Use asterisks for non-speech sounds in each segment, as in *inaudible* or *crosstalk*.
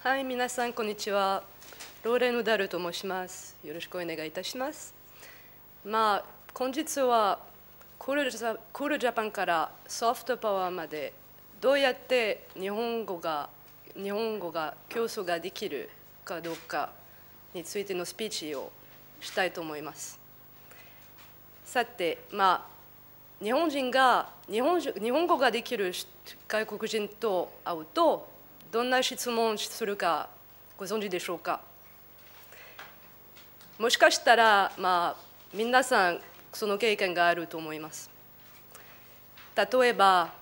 はい、皆さん、こんにちは。ローレン・ウダルと申します。よろしくお願いいたします。まあ、今日はクールジャパンからソフトパワーまでどうやって日本語が日本語が競争ができるかどうかについてのスピーチをしたいと思います。さて、まあ、日本人が日本日本語ができる外国人と会うとどんな質問をするかご存知でしょうかもしかしたら、まあ、皆さんその経験があると思います。例えば、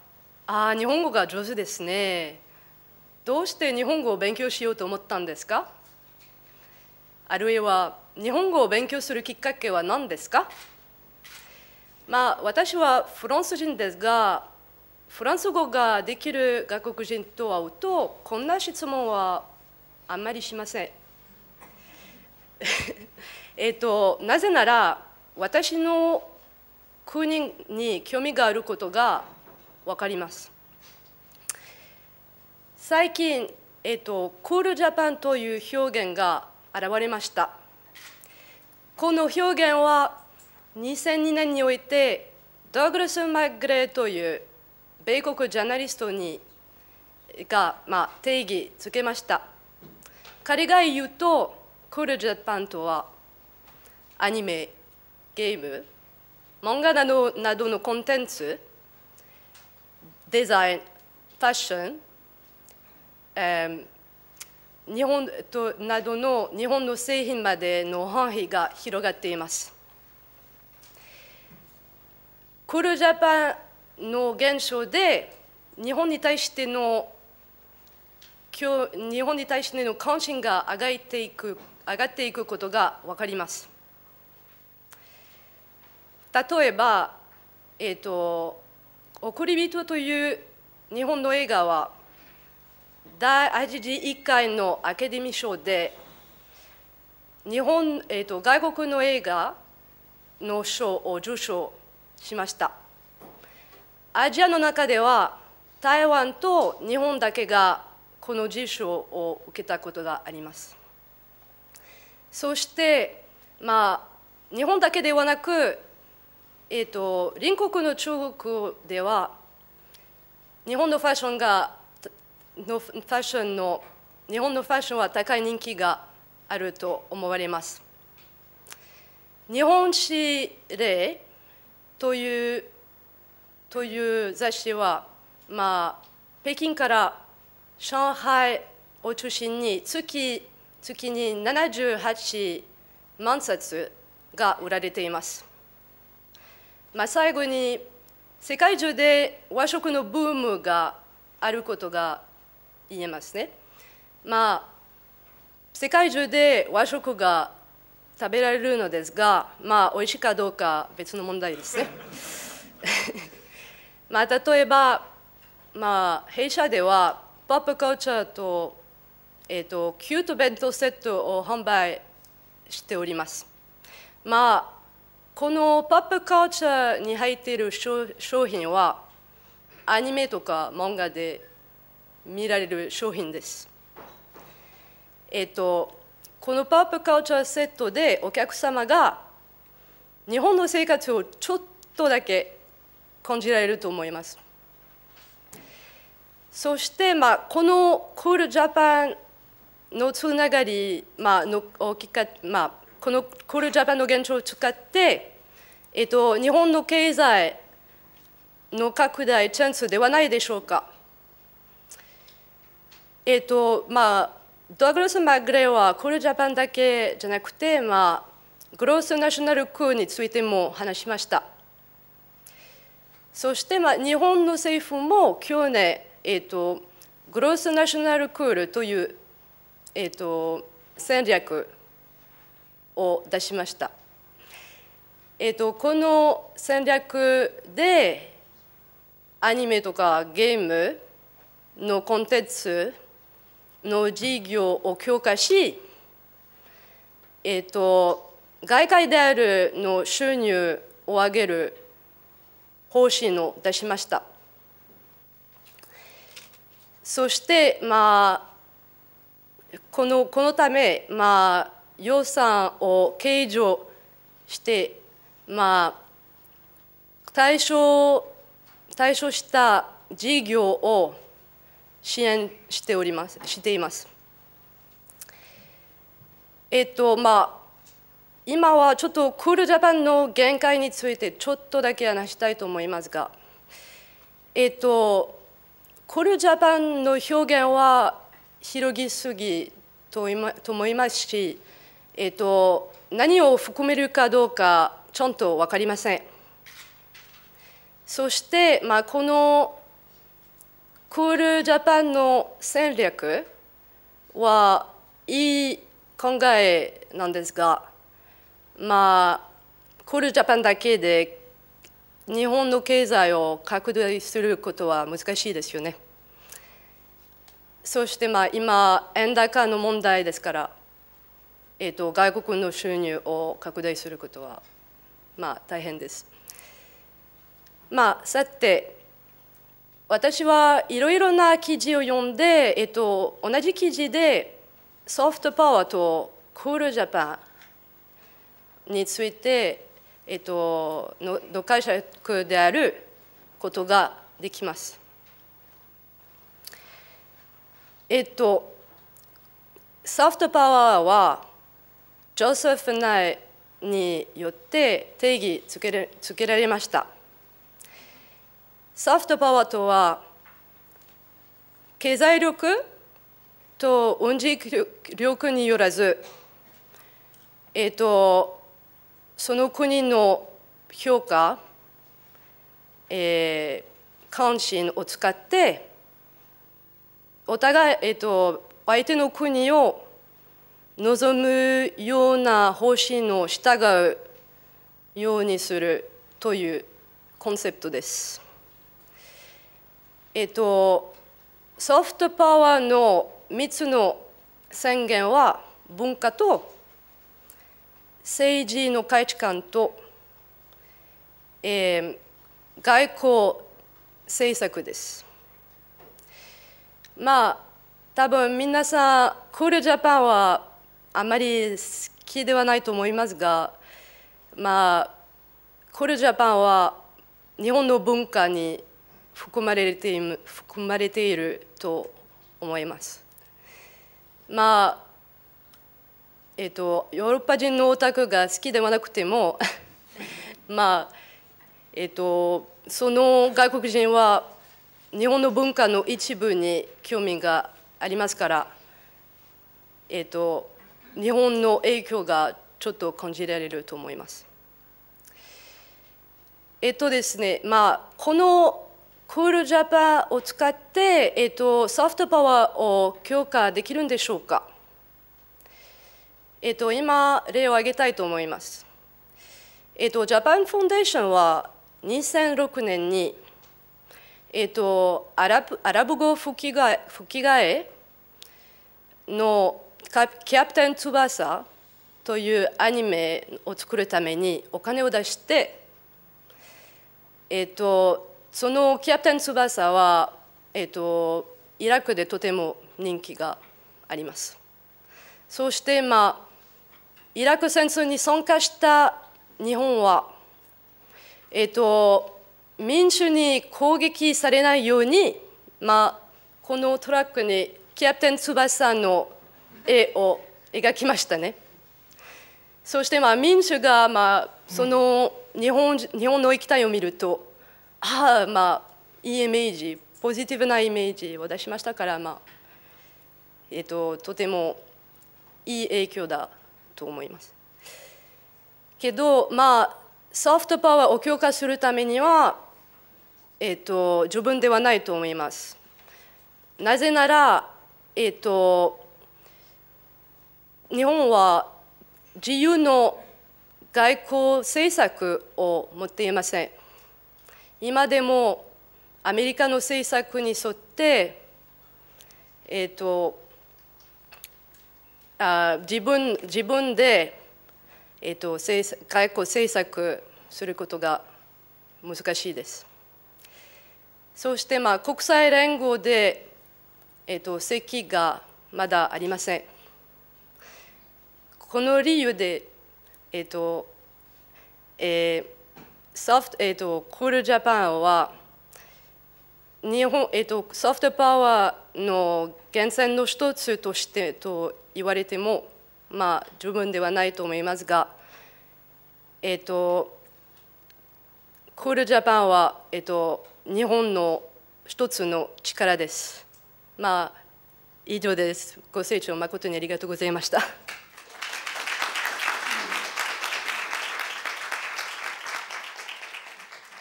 ああ、日本語が上手ですね。どうして日本語を勉強しようと思ったんですかあるいは、日本語を勉強するきっかけは何ですかまあ、私はフランス人ですが、フランス語ができる外国人と会うとこんな質問はあんまりしません。*laughs* えっとなぜなら私の国に興味があることが分かります。最近、えっと、クールジャパンという表現が現れました。この表現は2002年においてダグラス・マグレーという米国ジャーナリストにが、まあ、定義つけました彼が言うとクールジャパンとはアニメゲーム漫画などなどのコンテンツデザインファッション、えー、日本となどの日本の製品までの範囲が広がっていますクールジャパンの現象で日本に対しての日本に対しての関心が上がっていく上がっていくことが分かります。例えば、えーと「送り人」という日本の映画は第81回のアカデミー賞で日本、えーと外国の映画の賞を受賞しました。アジアの中では台湾と日本だけがこの辞書を受けたことがあります。そして、まあ、日本だけではなく、えーと隣国の中国では日本のファッションがのファッションの日本のファッションは高い人気があると思われます。日本史例というという雑誌は、まあ、北京から上海を中心に月月に78万冊が売られています。まあ、最後に世界中で和食のブームがあることが言えますね。まあ、世界中で和食が食べられるのですが、まあ、美味しいかどうか別の問題ですね。まあ、例えば、まあ、弊社ではパップカルチャーと,、えーと、キュート弁当セットを販売しております。まあ、このパップカルチャーに入っている商品はアニメとか漫画で見られる商品です。えっ、ー、と、このパップカルチャーセットでお客様が日本の生活をちょっとだけ感じられると思います。そして、まあ、このクールジャパンのつながり、まあのきかまあ、このクールジャパンの現状を使って、えっと、日本の経済の拡大チャンスではないでしょうか。えっとまあ、ドアグロス・マグレーはクールジャパンだけじゃなくて、まあ、グロースナショナルクーについても話しました。そして、まあ、日本の政府も去年、えーと、グロスナショナルクールという、えーと、戦略を出しました。えーと、この戦略でアニメとかゲームのコンテンツの事業を強化し、えー、と外界であるの収入を上げる方針を出しましたそして、まあ、このこのため、まあ、予算を計上して、まあ、対象対象した事業を支援しておりますしています。えっとまあ今はちょっとクールジャパンの限界についてちょっとだけ話したいと思いますが、えっと、クールジャパンの表現は広ぎすぎと思いますし、えっと、何を含めるかどうかちゃんと分かりません。そして、まあ、このクールジャパンの戦略はいい考えなんですがまあ、コールジャパンだけで日本の経済を拡大することは難しいですよね。そしてまあ今、円高の問題ですから、えー、と外国の収入を拡大することはまあ大変です。まあ、さて、私はいろいろな記事を読んで、えー、と同じ記事でソフトパワーとクールジャパンについて、えっと、のの解釈であることができます。えっと、ソフトパワーはジョセフ・ナイによって定義つけれつけられました。ソフトパワーとは経済力と運動力によらず、えっと、その国の評価、えー、関心を使ってお互い、えーと、相手の国を望むような方針を従うようにするというコンセプトです。えっ、ー、と、ソフトパワーの3つの宣言は文化と政治の価値観と、えー、外交政策です。まあ多分皆さんクールジャパンはあまり好きではないと思いますが、まあ、クールジャパンは日本の文化に含まれている含まれていると思います。まあえーと、とヨーロッパ人のオタクが好きではなくても *laughs* まあえっ、ー、とその外国人は日本の文化の一部に興味がありますから、えっ、ー、と日本の影響がちょっと感じられると思います。えっ、ー、とですねまあこのクールジャパンを使って、えっと、ソフトパワーを強化できるんでしょうかえっと、今、例を挙げたいと思います。えっと、ジャパンフォンデーションは2006年に、えっと、アラブアラブ語吹き替え吹き替えのキャプテン翼というアニメを作るためにお金を出して、えっと、そのキャプテン翼は、えっと、イラクでとても人気があります。そして、まあイラク戦争に参加した日本は、えっと、民主に攻撃されないように、まあ、このトラックにキャプテン翼の絵を描きましたね。そしてまあ民主がまあその日本日本の液体を見るとああまあいいイメージポジティブなイメージを出しましたから、まあえっととてもいい影響だと思います。けど、まあ、ソフトパワーを強化するためには、えーと、自分ではないと思います。なぜなら、えーと、日本は自由の外交政策を持っていません。今でもアメリカの政策に沿って、えーとあ自分自分で、えーと、政外交政策することが難しいです。そして、まあ、国際連合で、えーと、席がまだありません。この理由で、えーとえーソフトえーと、とクールジャパンは日本、えー、とソフトパワーの源泉の一つとしてと言われても、まあ、十分ではないと思いますが、えーと、コールジャパンは、えーと日本の一つの力です。まあ、以上です。ご清聴誠にありがとうございました。